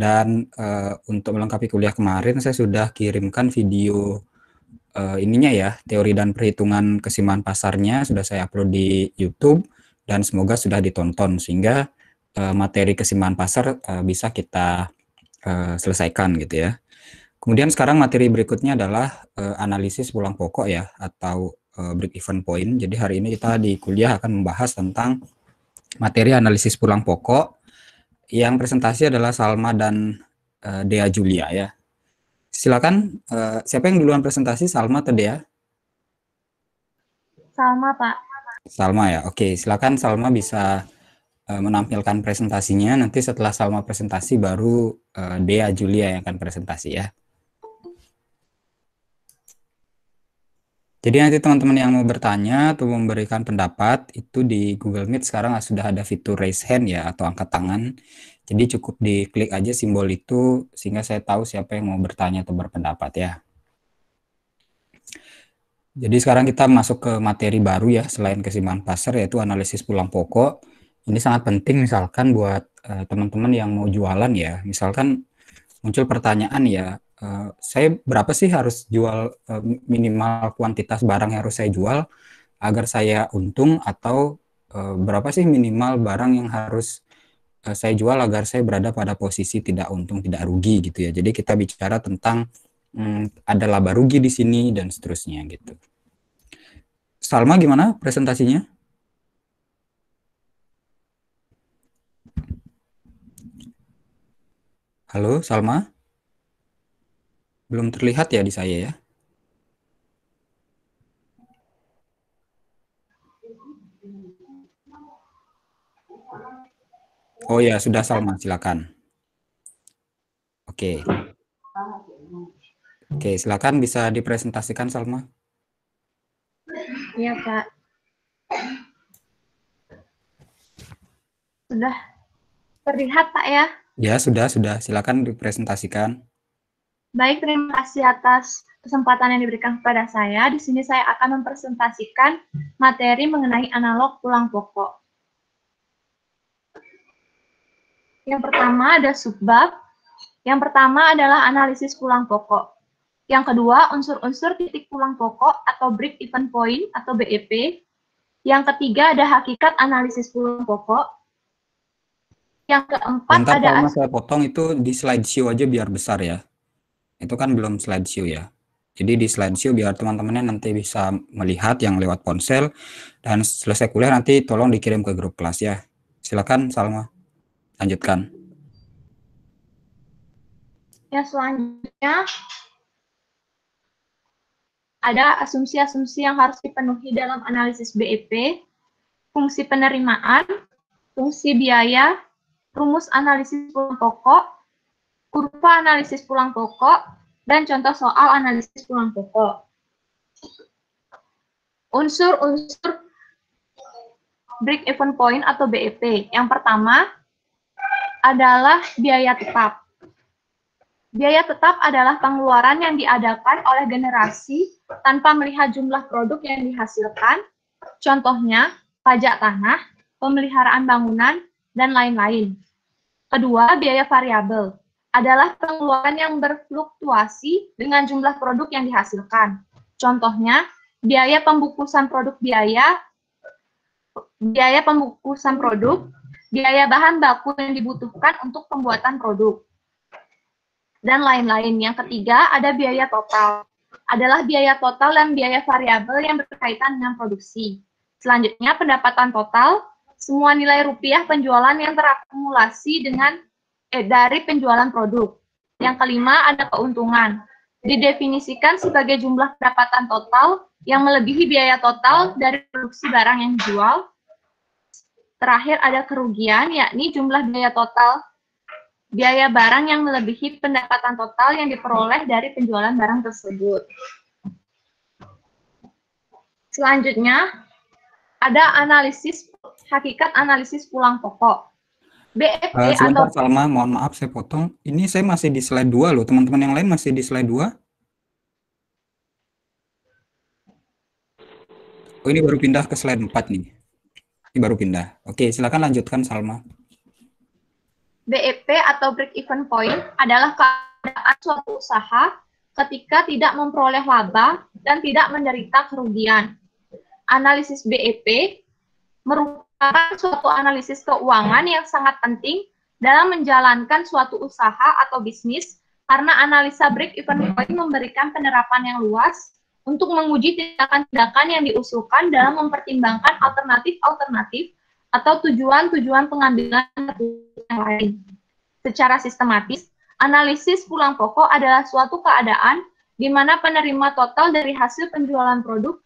Dan uh, untuk melengkapi kuliah kemarin saya sudah kirimkan video uh, ininya ya, teori dan perhitungan kesimpangan pasarnya sudah saya upload di YouTube dan semoga sudah ditonton sehingga uh, materi kesimpangan pasar uh, bisa kita uh, selesaikan gitu ya. Kemudian sekarang materi berikutnya adalah uh, analisis pulang pokok ya atau uh, break even point. Jadi hari ini kita di kuliah akan membahas tentang materi analisis pulang pokok yang presentasi adalah Salma dan uh, Dea Julia ya. Silakan uh, siapa yang duluan presentasi Salma atau Dea? Salma, Pak. Salma ya. Oke, silakan Salma bisa uh, menampilkan presentasinya. Nanti setelah Salma presentasi baru uh, Dea Julia yang akan presentasi ya. Jadi nanti teman-teman yang mau bertanya atau memberikan pendapat itu di Google Meet sekarang sudah ada fitur raise hand ya atau angkat tangan. Jadi cukup diklik aja simbol itu sehingga saya tahu siapa yang mau bertanya atau berpendapat ya. Jadi sekarang kita masuk ke materi baru ya selain kesimpangan pasar yaitu analisis pulang pokok. Ini sangat penting misalkan buat eh, teman-teman uh, teman -teman yang mau jualan ya. Misalkan muncul pertanyaan ya Eh, saya berapa sih harus jual uh, minimal kuantitas barang yang harus saya jual agar saya untung atau uh, berapa sih minimal barang yang harus uh, saya jual agar saya berada pada posisi tidak untung tidak rugi gitu ya jadi kita bicara tentang um, ada laba rugi di sini dan seterusnya gitu Salma gimana presentasinya? Halo, Salma? Belum terlihat ya di saya ya? Oh ya, sudah Salma, silakan. Oke. Oke, silakan bisa dipresentasikan Salma. Iya, Pak. Sudah terlihat, Pak ya? Ya, sudah, sudah. Silakan dipresentasikan. Baik, terima kasih atas kesempatan yang diberikan kepada saya. Di sini saya akan mempresentasikan materi mengenai analog tulang pokok. Yang pertama ada subbab. Yang pertama adalah analisis tulang pokok. Yang kedua, unsur-unsur titik tulang pokok atau break even point atau BEP. Yang ketiga ada hakikat analisis tulang pokok. Yang keempat Bentar, ada... Mas, saya potong itu di slide show aja biar besar ya itu kan belum slideshow ya. Jadi di slideshow biar teman-temannya nanti bisa melihat yang lewat ponsel dan selesai kuliah nanti tolong dikirim ke grup kelas ya. Silakan Salma, lanjutkan. Ya selanjutnya ada asumsi-asumsi yang harus dipenuhi dalam analisis BEP, fungsi penerimaan, fungsi biaya, rumus analisis pokok, kurva analisis pulang pokok, dan contoh soal analisis pulang pokok. Unsur-unsur break even point atau BEP. Yang pertama adalah biaya tetap. Biaya tetap adalah pengeluaran yang diadakan oleh generasi tanpa melihat jumlah produk yang dihasilkan, contohnya pajak tanah, pemeliharaan bangunan, dan lain-lain. Kedua, biaya variabel adalah pengeluaran yang berfluktuasi dengan jumlah produk yang dihasilkan. Contohnya, biaya pembukusan produk biaya, biaya pembukusan produk, biaya bahan baku yang dibutuhkan untuk pembuatan produk, dan lain-lain. Yang ketiga, ada biaya total. Adalah biaya total dan biaya variabel yang berkaitan dengan produksi. Selanjutnya, pendapatan total, semua nilai rupiah penjualan yang terakumulasi dengan eh, dari penjualan produk. Yang kelima ada keuntungan. Didefinisikan sebagai jumlah pendapatan total yang melebihi biaya total dari produksi barang yang dijual. Terakhir ada kerugian, yakni jumlah biaya total biaya barang yang melebihi pendapatan total yang diperoleh dari penjualan barang tersebut. Selanjutnya, ada analisis hakikat analisis pulang pokok. BFE uh, eh, eh, atau Pak Salma, mohon maaf saya potong. Ini saya masih di slide 2 loh. Teman-teman yang lain masih di slide 2? Oh, ini baru pindah ke slide 4 nih. Ini baru pindah. Oke, silakan lanjutkan Salma. BEP atau break even point adalah keadaan suatu usaha ketika tidak memperoleh laba dan tidak menderita kerugian. Analisis BEP merupakan merupakan suatu analisis keuangan yang sangat penting dalam menjalankan suatu usaha atau bisnis karena analisa break even point memberikan penerapan yang luas untuk menguji tindakan-tindakan yang diusulkan dalam mempertimbangkan alternatif-alternatif atau tujuan-tujuan pengambilan yang lain. Secara sistematis, analisis pulang pokok adalah suatu keadaan di mana penerima total dari hasil penjualan produk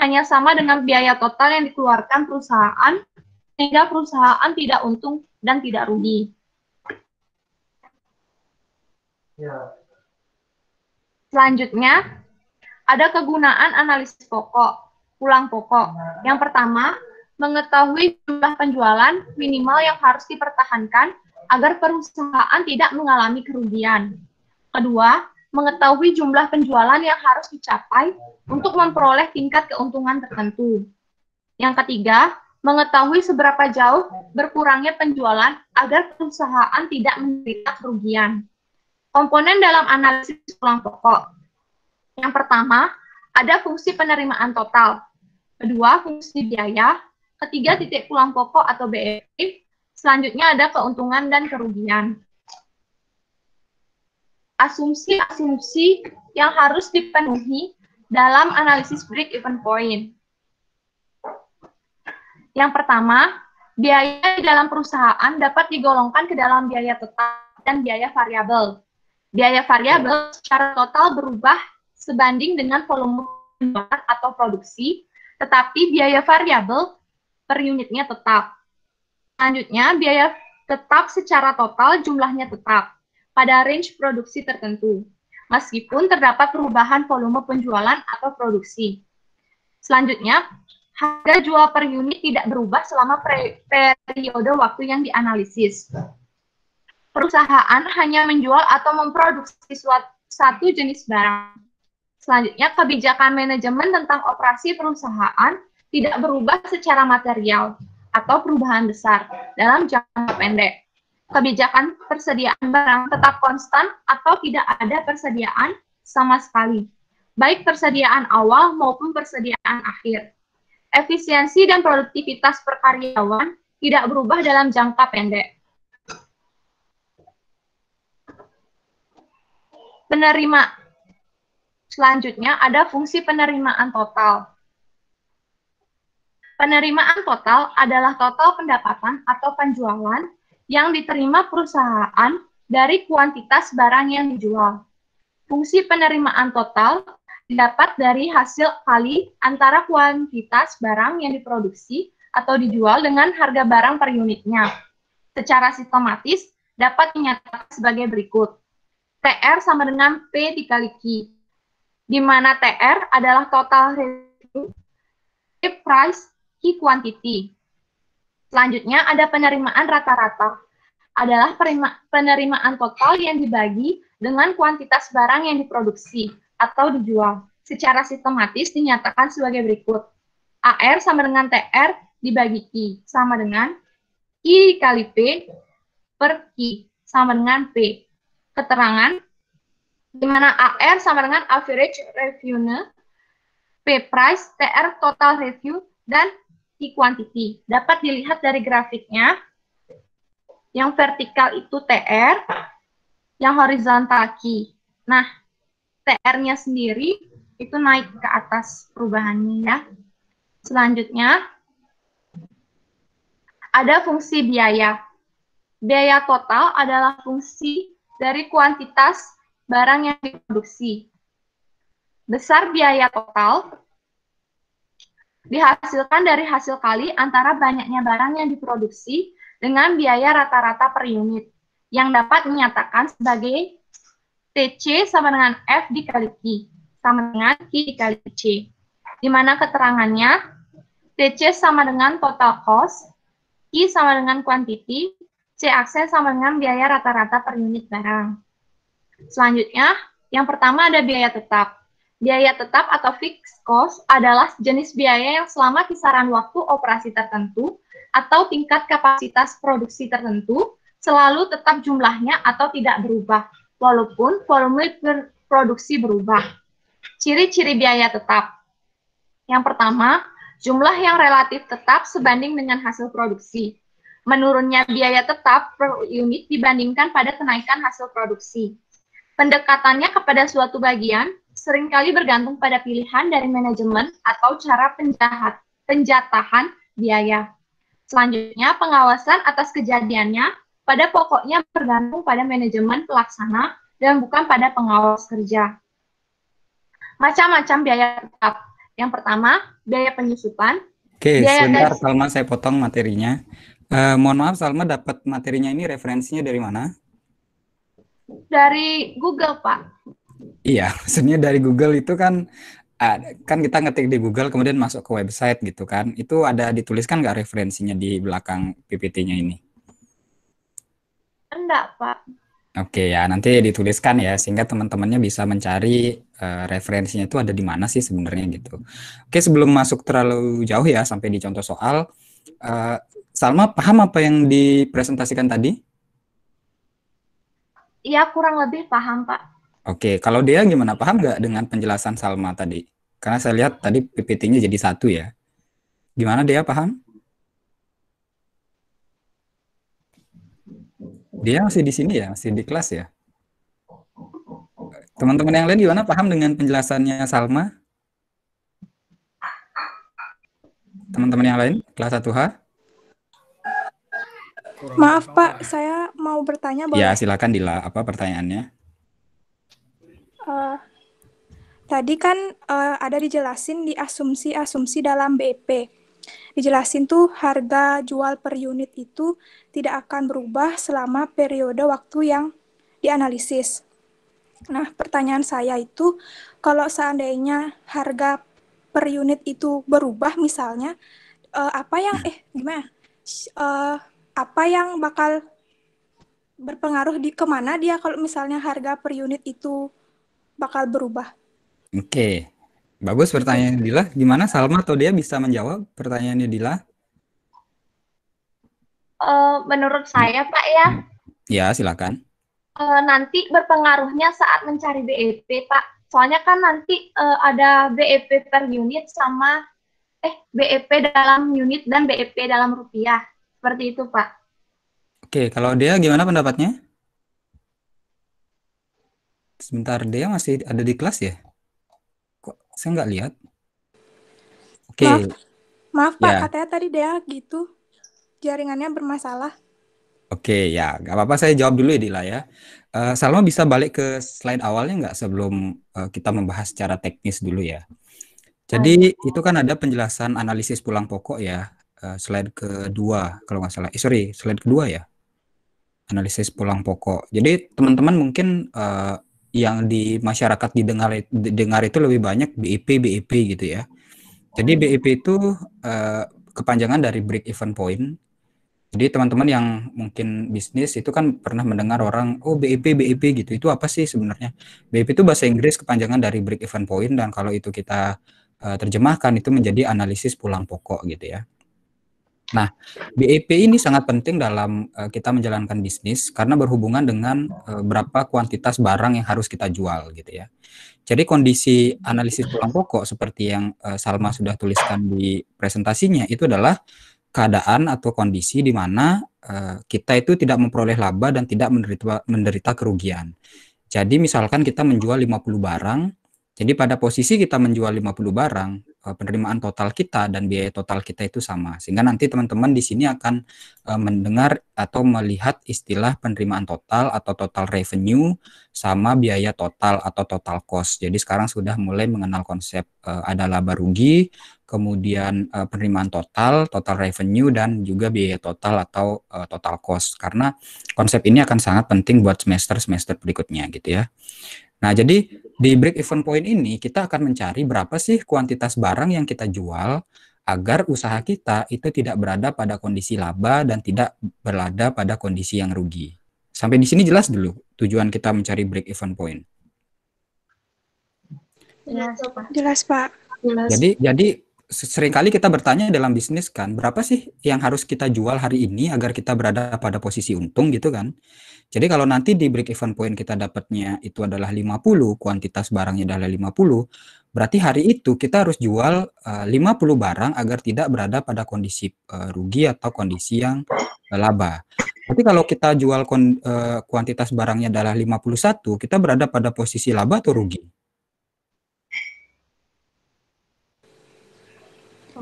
hanya sama dengan biaya total yang dikeluarkan perusahaan sehingga perusahaan tidak untung dan tidak rugi. Ya. Selanjutnya, ada kegunaan analisis pokok, pulang pokok. Yang pertama, mengetahui jumlah penjualan minimal yang harus dipertahankan agar perusahaan tidak mengalami kerugian. Kedua, mengetahui jumlah penjualan yang harus dicapai untuk memperoleh tingkat keuntungan tertentu. Yang ketiga, mengetahui seberapa jauh berkurangnya penjualan agar perusahaan tidak menderita kerugian. Komponen dalam analisis ulang pokok. Yang pertama, ada fungsi penerimaan total. Kedua, fungsi biaya. Ketiga, titik pulang pokok atau BEP. Selanjutnya ada keuntungan dan kerugian asumsi-asumsi yang harus dipenuhi dalam analisis break even point. Yang pertama, biaya di dalam perusahaan dapat digolongkan ke dalam biaya tetap dan biaya variabel. Biaya variabel secara total berubah sebanding dengan volume atau produksi, tetapi biaya variabel per unitnya tetap. Selanjutnya, biaya tetap secara total jumlahnya tetap pada range produksi tertentu, meskipun terdapat perubahan volume penjualan atau produksi. Selanjutnya, harga jual per unit tidak berubah selama periode waktu yang dianalisis. Perusahaan hanya menjual atau memproduksi suatu, satu jenis barang. Selanjutnya, kebijakan manajemen tentang operasi perusahaan tidak berubah secara material atau perubahan besar dalam jangka pendek kebijakan persediaan barang tetap konstan atau tidak ada persediaan sama sekali, baik persediaan awal maupun persediaan akhir. Efisiensi dan produktivitas per karyawan tidak berubah dalam jangka pendek. Penerima selanjutnya ada fungsi penerimaan total. Penerimaan total adalah total pendapatan atau penjualan yang diterima perusahaan dari kuantitas barang yang dijual. Fungsi penerimaan total didapat dari hasil kali antara kuantitas barang yang diproduksi atau dijual dengan harga barang per unitnya. Secara sistematis dapat dinyatakan sebagai berikut. TR sama dengan P dikali Q, di mana TR adalah total revenue, price, Q quantity. Selanjutnya ada penerimaan rata-rata. Adalah penerimaan total yang dibagi dengan kuantitas barang yang diproduksi atau dijual. Secara sistematis dinyatakan sebagai berikut. AR sama dengan TR dibagi Q sama dengan I kali P per Q sama dengan P. Keterangan di mana AR sama dengan average revenue, P price, TR total revenue dan kuantiti quantity. Dapat dilihat dari grafiknya. Yang vertikal itu TR, yang horizontal key. Nah, TR-nya sendiri itu naik ke atas perubahannya ya. Selanjutnya ada fungsi biaya. Biaya total adalah fungsi dari kuantitas barang yang diproduksi. Besar biaya total dihasilkan dari hasil kali antara banyaknya barang yang diproduksi dengan biaya rata-rata per unit yang dapat menyatakan sebagai TC sama dengan F dikali Q sama dengan Q dikali C di mana keterangannya TC sama dengan total cost, Q sama dengan quantity, C akses sama dengan biaya rata-rata per unit barang. Selanjutnya, yang pertama ada biaya tetap biaya tetap atau fixed cost adalah jenis biaya yang selama kisaran waktu operasi tertentu atau tingkat kapasitas produksi tertentu selalu tetap jumlahnya atau tidak berubah, walaupun volume produksi berubah. Ciri-ciri biaya tetap. Yang pertama, jumlah yang relatif tetap sebanding dengan hasil produksi. Menurunnya biaya tetap per unit dibandingkan pada kenaikan hasil produksi. Pendekatannya kepada suatu bagian seringkali bergantung pada pilihan dari manajemen atau cara penjahat, penjatahan biaya. Selanjutnya, pengawasan atas kejadiannya pada pokoknya bergantung pada manajemen pelaksana dan bukan pada pengawas kerja. Macam-macam biaya tetap. Yang pertama, biaya penyusupan. Oke, biaya sebentar dari... Salma saya potong materinya. Uh, mohon maaf Salma dapat materinya ini referensinya dari mana? Dari Google, Pak. Iya, maksudnya dari Google itu kan eh, kan kita ngetik di Google kemudian masuk ke website gitu kan. Itu ada dituliskan nggak referensinya di belakang PPT-nya ini? Enggak, Pak. Oke ya, nanti dituliskan ya sehingga teman-temannya bisa mencari uh, referensinya itu ada di mana sih sebenarnya gitu. Oke, sebelum masuk terlalu jauh ya sampai di contoh soal, uh, Salma paham apa yang dipresentasikan tadi? Iya, kurang lebih paham, Pak. Oke, kalau dia gimana paham nggak dengan penjelasan Salma tadi? Karena saya lihat tadi PPT-nya jadi satu ya. Gimana dia paham? Dia masih di sini ya, masih di kelas ya. Teman-teman yang lain gimana paham dengan penjelasannya Salma? Teman-teman yang lain kelas 1H? Maaf Pak, saya mau bertanya ya, boleh? Ya, silakan Dila, apa pertanyaannya? Eh, tadi kan uh, ada dijelasin di asumsi-asumsi dalam BP. Dijelasin tuh harga jual per unit itu tidak akan berubah selama periode waktu yang dianalisis. Nah, pertanyaan saya itu, kalau seandainya harga per unit itu berubah misalnya, uh, apa yang, eh gimana, uh, apa yang bakal berpengaruh di kemana dia kalau misalnya harga per unit itu bakal berubah. Oke. Okay. Bagus pertanyaan Dila. Gimana Salma atau dia bisa menjawab pertanyaannya Dila? Uh, menurut saya Pak ya. Ya silakan. Uh, nanti berpengaruhnya saat mencari BEP Pak. Soalnya kan nanti uh, ada BEP per unit sama eh BEP dalam unit dan BEP dalam rupiah. Seperti itu Pak. Oke, okay, kalau dia gimana pendapatnya? Sebentar, dia masih ada di kelas ya? Kok saya nggak lihat? Oke. Okay. Maaf, maaf Pak, ya. katanya tadi dia gitu. Jaringannya bermasalah. Oke, okay, ya. Nggak apa-apa, saya jawab dulu ya, Dila ya. Uh, Salma bisa balik ke slide awalnya nggak sebelum uh, kita membahas secara teknis dulu ya? Jadi itu kan ada penjelasan analisis pulang pokok ya, uh, slide kedua kalau nggak salah. Eh, sorry, slide kedua ya, analisis pulang pokok. Jadi teman-teman mungkin uh, yang di masyarakat didengar didengar itu lebih banyak BIP BIP gitu ya. Jadi oh. BIP itu uh, kepanjangan dari break even point. Jadi teman-teman yang mungkin bisnis itu kan pernah mendengar orang oh BIP BIP gitu. Itu apa sih sebenarnya? BIP itu bahasa Inggris kepanjangan dari break even point dan kalau itu kita uh, terjemahkan itu menjadi analisis pulang pokok gitu ya. Nah, BEP ini sangat penting dalam uh, kita menjalankan bisnis karena berhubungan dengan uh, berapa kuantitas barang yang harus kita jual gitu ya. Jadi kondisi analisis tulang pokok seperti yang uh, Salma sudah tuliskan di presentasinya itu adalah keadaan atau kondisi di mana uh, kita itu tidak memperoleh laba dan tidak menderita menderita kerugian. Jadi misalkan kita menjual 50 barang, jadi pada posisi kita menjual 50 barang, Eh, penerimaan total kita dan biaya total kita itu sama. Sehingga nanti teman-teman di sini akan eh, mendengar atau melihat istilah penerimaan total atau total revenue sama biaya total atau total cost. Jadi sekarang sudah mulai mengenal konsep eh, ada laba rugi, kemudian penerimaan total, total revenue dan juga biaya total atau total cost. Karena konsep ini akan sangat penting buat semester-semester berikutnya gitu ya. Nah, jadi di break even point ini kita akan mencari berapa sih kuantitas barang yang kita jual agar usaha kita itu tidak berada pada kondisi laba dan tidak berada pada kondisi yang rugi. Sampai di sini jelas dulu tujuan kita mencari break even point. Jelas, Pak. Jelas, Pak. Jadi jadi seringkali kita bertanya dalam bisnis kan, berapa sih yang harus kita jual hari ini agar kita berada pada posisi untung gitu kan. Jadi kalau nanti di break even point kita dapatnya itu adalah 50, kuantitas barangnya adalah 50, berarti hari itu kita harus jual 50 eh, barang agar tidak berada pada kondisi eh, rugi atau kondisi yang eh, laba. Tapi kalau kita jual kuantitas barangnya adalah 51, kita berada pada posisi laba atau rugi?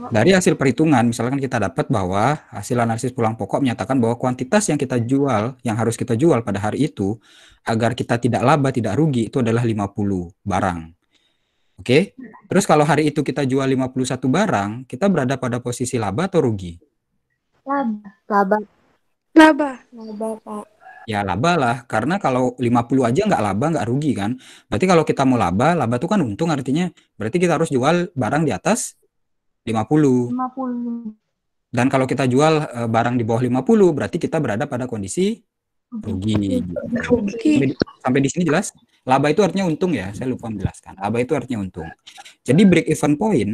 Dari hasil perhitungan, misalkan kita dapat bahwa hasil analisis pulang pokok menyatakan bahwa kuantitas yang kita jual, yang harus kita jual pada hari itu, agar kita tidak laba, tidak rugi, itu adalah 50 barang. Oke? Okay? Terus kalau hari itu kita jual 51 barang, kita berada pada posisi laba atau rugi? Laba. Laba. Laba. Laba, Pak. Ya laba lah, karena kalau 50 aja nggak laba, nggak rugi kan. Berarti kalau kita mau laba, laba itu kan untung artinya berarti kita harus jual barang di atas 50. 50. Dan kalau kita jual eh, barang di bawah 50 berarti kita berada pada kondisi rugi. Rugi. Sampai di sini jelas? Laba itu artinya untung ya, saya lupa menjelaskan. Laba itu artinya untung. Jadi break even point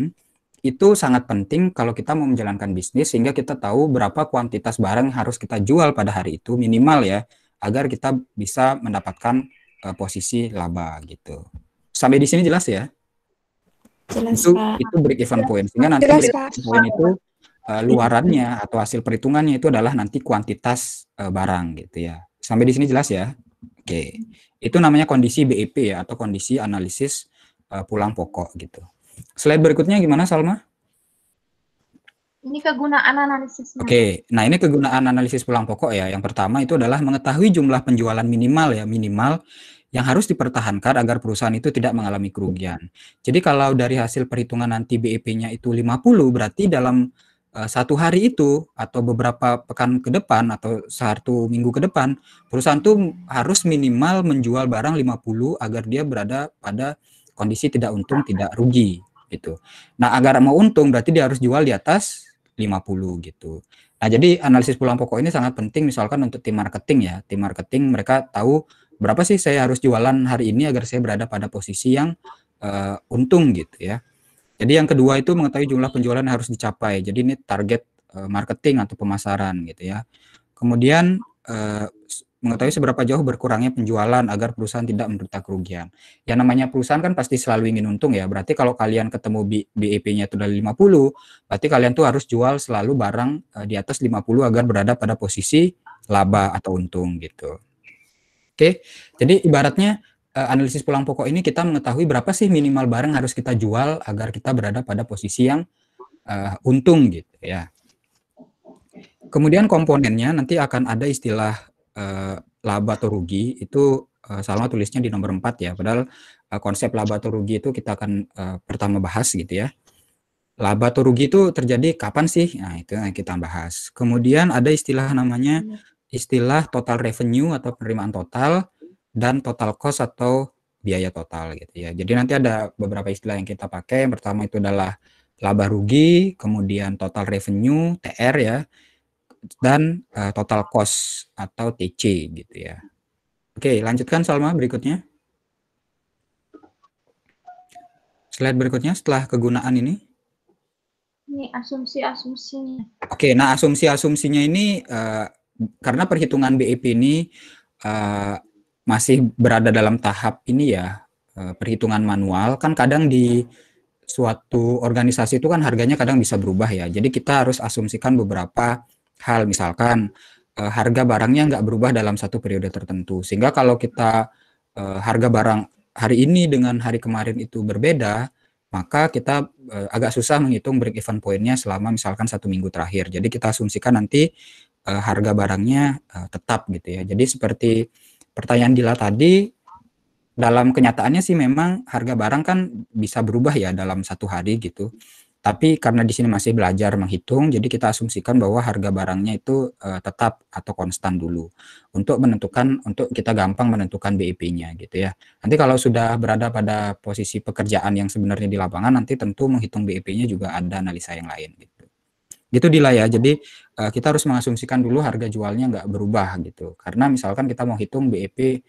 itu sangat penting kalau kita mau menjalankan bisnis sehingga kita tahu berapa kuantitas barang yang harus kita jual pada hari itu minimal ya agar kita bisa mendapatkan uh, posisi laba gitu. Sampai di sini jelas ya? Jelas, itu Pak. itu break even point sehingga nanti Jelas, break even point itu uh, luarannya atau hasil perhitungannya itu adalah nanti kuantitas uh, barang gitu ya. Sampai di sini jelas ya. Oke. Okay. Itu namanya kondisi BEP ya atau kondisi analisis uh, pulang pokok gitu. Slide berikutnya gimana Salma? Ini kegunaan analisis Oke, okay. nah ini kegunaan analisis pulang pokok ya. Yang pertama itu adalah mengetahui jumlah penjualan minimal ya, minimal yang harus dipertahankan agar perusahaan itu tidak mengalami kerugian. Jadi kalau dari hasil perhitungan nanti BEP-nya itu 50 berarti dalam uh, satu hari itu atau beberapa pekan ke depan atau satu minggu ke depan perusahaan itu harus minimal menjual barang 50 agar dia berada pada kondisi tidak untung tidak rugi gitu. Nah, agar mau untung berarti dia harus jual di atas 50 gitu. Nah, jadi analisis pulang pokok ini sangat penting misalkan untuk tim marketing ya. Tim marketing mereka tahu berapa sih saya harus jualan hari ini agar saya berada pada posisi yang uh, untung gitu ya. Jadi yang kedua itu mengetahui jumlah penjualan yang harus dicapai. Jadi ini target uh, marketing atau pemasaran gitu ya. Kemudian uh, mengetahui seberapa jauh berkurangnya penjualan agar perusahaan tidak menderita kerugian. Ya namanya perusahaan kan pasti selalu ingin untung ya. Berarti kalau kalian ketemu BEP-nya itu dari 50, berarti kalian tuh harus jual selalu barang di atas 50 agar berada pada posisi laba atau untung gitu. Oke. Jadi ibaratnya eh, analisis pulang pokok ini kita mengetahui berapa sih minimal barang harus kita jual agar kita berada pada posisi yang uh, untung gitu ya. Kemudian komponennya nanti akan ada istilah uh, laba atau rugi itu uh, Salma tulisnya di nomor 4 ya. Padahal uh, konsep laba atau rugi itu kita akan uh, pertama bahas gitu ya. Laba atau rugi itu terjadi kapan sih? Nah, itu yang kita bahas. Kemudian ada istilah namanya istilah total revenue atau penerimaan total dan total cost atau biaya total gitu ya. Jadi nanti ada beberapa istilah yang kita pakai. Yang pertama itu adalah laba rugi, kemudian total revenue (TR) ya, dan uh, total cost atau TC gitu ya. Oke, lanjutkan Salma berikutnya. Slide berikutnya setelah kegunaan ini. Ini asumsi-asumsinya. Oke, nah asumsi-asumsinya ini eh, karena perhitungan BEP ini uh, masih berada dalam tahap ini ya uh, perhitungan manual kan kadang di suatu organisasi itu kan harganya kadang bisa berubah ya. Jadi kita harus asumsikan beberapa hal misalkan uh, harga barangnya nggak berubah dalam satu periode tertentu. Sehingga kalau kita uh, harga barang hari ini dengan hari kemarin itu berbeda, maka kita agak susah menghitung break even pointnya selama misalkan satu minggu terakhir. Jadi kita asumsikan nanti uh, harga barangnya uh, tetap gitu ya. Jadi seperti pertanyaan Dila tadi, dalam kenyataannya sih memang harga barang kan bisa berubah ya dalam satu hari gitu. Tapi karena di sini masih belajar menghitung, jadi kita asumsikan bahwa harga barangnya itu uh, tetap atau konstan dulu untuk menentukan untuk kita gampang menentukan BIP-nya gitu ya. Nanti kalau sudah berada pada posisi pekerjaan yang sebenarnya di lapangan, nanti tentu menghitung BIP-nya juga ada analisa yang lain. Gitu gitu dila ya jadi uh, kita harus mengasumsikan dulu harga jualnya nggak berubah gitu karena misalkan kita mau hitung BEP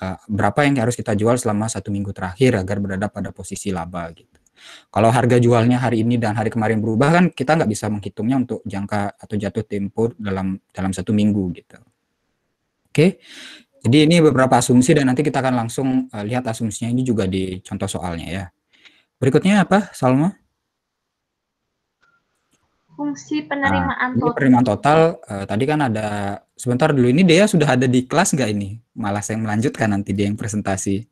uh, eh, berapa yang harus kita jual selama satu minggu terakhir agar berada pada posisi laba gitu kalau harga jualnya hari ini dan hari kemarin berubah kan kita nggak bisa menghitungnya untuk jangka atau jatuh tempo dalam dalam satu minggu gitu oke okay? jadi ini beberapa asumsi dan nanti kita akan langsung eh, lihat asumsinya ini juga di contoh soalnya ya berikutnya apa Salma fungsi ah, penerimaan nah, total. Penerimaan total uh, tadi kan ada sebentar dulu ini dia sudah ada di kelas nggak ini? Malah saya melanjutkan nanti dia yang presentasi.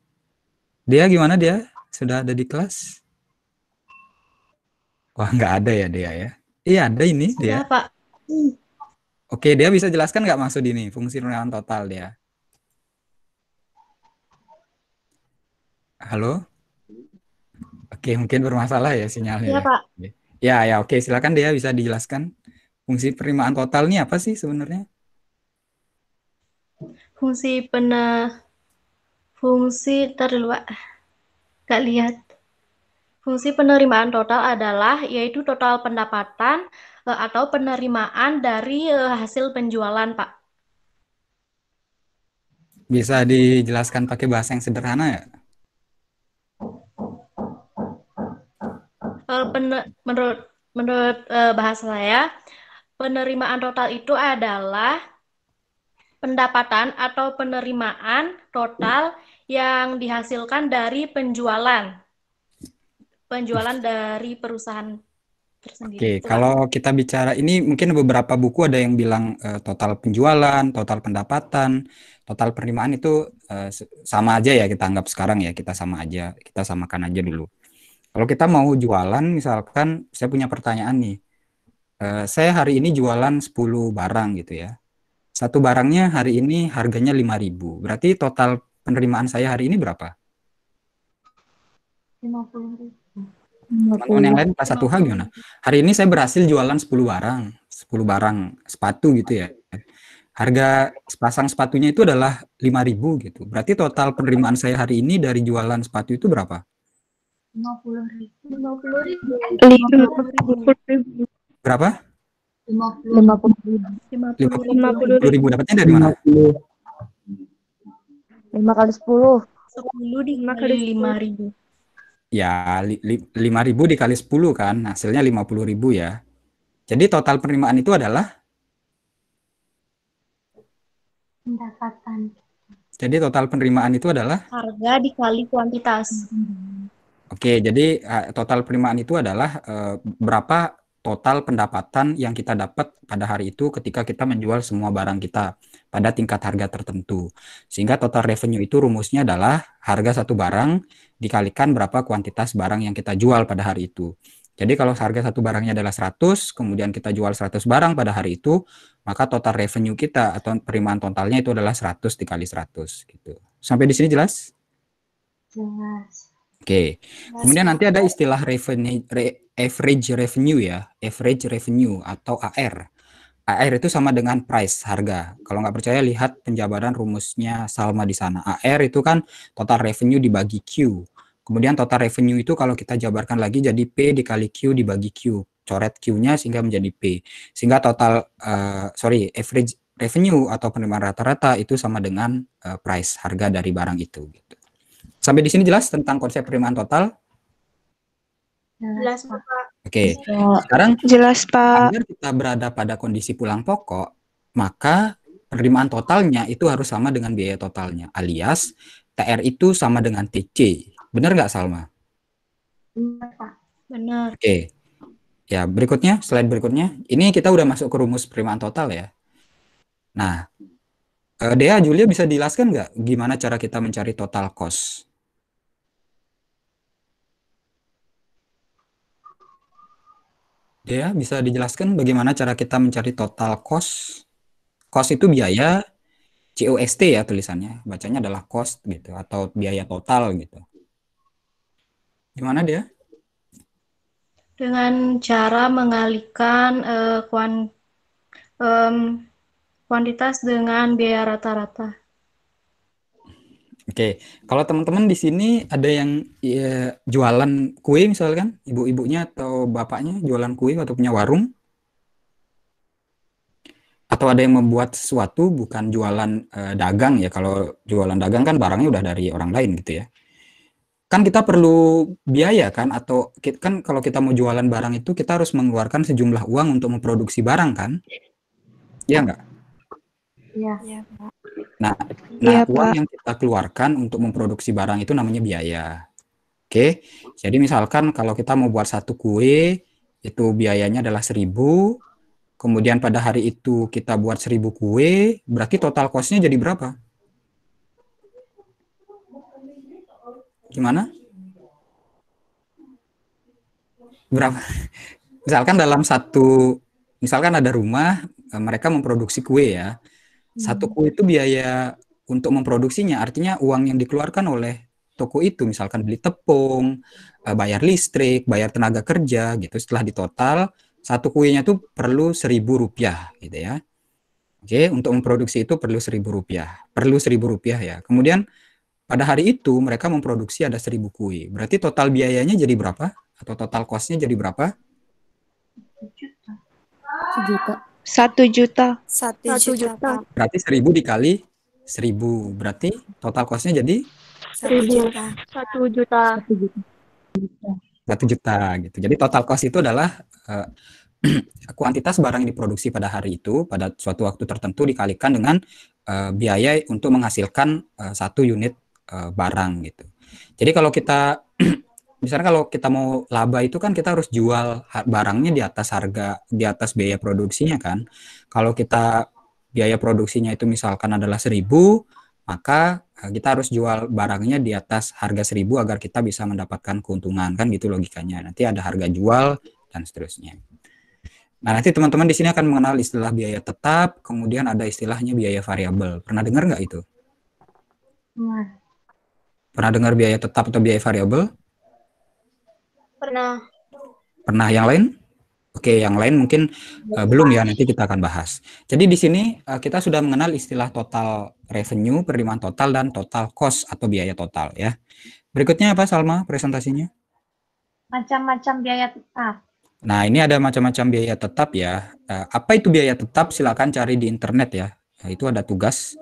dia gimana dia? Sudah ada di kelas? Wah nggak ada ya dia ya? Iya ada ini sudah, dia. Pak. Oke dia bisa jelaskan nggak maksud ini fungsi penerimaan total dia? Halo? Oke mungkin bermasalah ya sinyalnya. Iya, ya. Pak. Ya. Ya, ya, oke. Silakan dia bisa dijelaskan fungsi penerimaan total ini apa sih sebenarnya? Fungsi pena fungsi terlalu gak lihat. Fungsi penerimaan total adalah yaitu total pendapatan eh, atau penerimaan dari eh, hasil penjualan, Pak. Bisa dijelaskan pakai bahasa yang sederhana ya? Kalau eh, menurut menurut eh, bahasa saya, penerimaan total itu adalah pendapatan atau penerimaan total yang dihasilkan dari penjualan penjualan dari perusahaan tersendiri. Oke, kalau kita bicara ini mungkin beberapa buku ada yang bilang uh, total penjualan, total pendapatan, total penerimaan itu uh, sama aja ya kita anggap sekarang ya kita sama aja kita samakan aja dulu. Kalau kita mau jualan, misalkan saya punya pertanyaan nih, eh, saya hari ini jualan 10 barang gitu ya. Satu barangnya hari ini harganya 5000 Berarti total penerimaan saya hari ini berapa? 50000 Teman-teman yang lain pas satu hal gimana? Hari ini saya berhasil jualan 10 barang, 10 barang sepatu gitu ya. Harga sepasang sepatunya itu adalah 5000 gitu. Berarti total penerimaan saya hari ini dari jualan sepatu itu berapa? lima lima puluh ribu berapa lima puluh ribu lima dapatnya dari mana lima kali sepuluh sepuluh di lima kali lima ribu ya lima ribu dikali sepuluh kan hasilnya lima puluh ribu ya jadi total penerimaan itu adalah pendapatan jadi total penerimaan itu adalah harga dikali kuantitas. Oke, jadi eh, total penerimaan itu adalah eh, berapa total pendapatan yang kita dapat pada hari itu ketika kita menjual semua barang kita pada tingkat harga tertentu. Sehingga total revenue itu rumusnya adalah harga satu barang dikalikan berapa kuantitas barang yang kita jual pada hari itu. Jadi kalau harga satu barangnya adalah 100, kemudian kita jual 100 barang pada hari itu, maka total revenue kita atau penerimaan totalnya itu adalah 100 dikali 100 gitu. Sampai di sini jelas? Jelas. Oke. Okay. Kemudian nanti ada istilah revenue, re, average revenue ya, average revenue atau AR. AR itu sama dengan price, harga. Kalau nggak percaya lihat penjabaran rumusnya Salma di sana. AR itu kan total revenue dibagi Q. Kemudian total revenue itu kalau kita jabarkan lagi jadi P dikali Q dibagi Q. Coret Q-nya sehingga menjadi P. Sehingga total, uh, sorry, average revenue atau penerimaan rata-rata itu sama dengan uh, price, harga dari barang itu. Gitu. Sampai di sini jelas tentang konsep penerimaan total? Jelas, Pak. Oke. Iya. Sekarang jelas, Pak. Agar kita berada pada kondisi pulang pokok, maka penerimaan totalnya itu harus sama dengan biaya totalnya, alias TR itu sama dengan TC. Benar nggak, Salma? Benar, Pak. Benar. Oke. Ya, berikutnya, slide berikutnya. Ini kita udah masuk ke rumus penerimaan total ya. Nah, eh, Dea, Julia bisa dijelaskan nggak gimana cara kita mencari total cost? Ya, bisa dijelaskan bagaimana cara kita mencari total cost? Cost itu biaya, COST ya tulisannya. Bacanya adalah cost gitu atau biaya total gitu. Gimana dia? Dengan cara mengalihkan uh, eh, kuan, um, kuantitas dengan biaya rata-rata. Oke, kalau teman-teman di sini ada yang ya, jualan kue misalkan, ibu-ibunya atau bapaknya jualan kue atau punya warung, atau ada yang membuat sesuatu bukan jualan e, dagang ya kalau jualan dagang kan barangnya udah dari orang lain gitu ya kan kita perlu biaya kan atau kan kalau kita mau jualan barang itu kita harus mengeluarkan sejumlah uang untuk memproduksi barang kan ya enggak iya, iya. iya Nah, iya, nah uang yang kita keluarkan untuk memproduksi barang itu namanya biaya. Oke. Jadi misalkan kalau kita mau buat satu kue itu biayanya adalah seribu kemudian pada hari itu kita buat seribu kue, berarti total cost-nya jadi berapa? Gimana? Berapa? Misalkan dalam satu misalkan ada rumah eh, mereka memproduksi kue ya satu hmm. kue itu biaya untuk memproduksinya, artinya uang yang dikeluarkan oleh toko itu, misalkan beli tepung, eh, bayar listrik, bayar tenaga kerja, gitu. Setelah ditotal, satu kuenya tuh perlu seribu rupiah, gitu ya. Oke, untuk memproduksi itu perlu seribu rupiah, perlu seribu rupiah ya. Kemudian pada hari itu mereka memproduksi ada seribu kue. Berarti total biayanya jadi berapa? Atau total kosnya jadi berapa? Sejuta. Sejuta. Satu juta. Satu, juta. juta. Berarti seribu dikali seribu. Berarti total kosnya jadi? Seribu. Satu juta. Satu juta. Satu juta gitu. Jadi total cost itu adalah uh, kuantitas barang yang diproduksi pada hari itu pada suatu waktu tertentu dikalikan dengan uh, biaya untuk menghasilkan uh, satu unit uh, barang gitu. Jadi kalau kita misalnya kalau kita mau laba itu kan kita harus jual barangnya di atas harga di atas biaya produksinya kan kalau kita biaya produksinya itu misalkan adalah seribu maka eh, kita harus jual barangnya di atas harga seribu agar kita bisa mendapatkan keuntungan kan gitu logikanya nanti ada harga jual dan seterusnya nah nanti teman-teman di sini akan mengenal istilah biaya tetap kemudian ada istilahnya biaya variabel pernah dengar nggak itu pernah dengar biaya tetap atau biaya variabel Pernah. Pernah yang lain? Oke, yang lain mungkin uh, belum ya, nanti kita akan bahas. Jadi di sini uh, kita sudah mengenal istilah total revenue, penerimaan total, dan total cost atau biaya total ya. Berikutnya apa Salma presentasinya? Macam-macam biaya tetap. Ah. Nah, ini ada macam-macam biaya tetap ya. Uh, apa itu biaya tetap? Silakan cari di internet ya. Nah, itu ada tugas.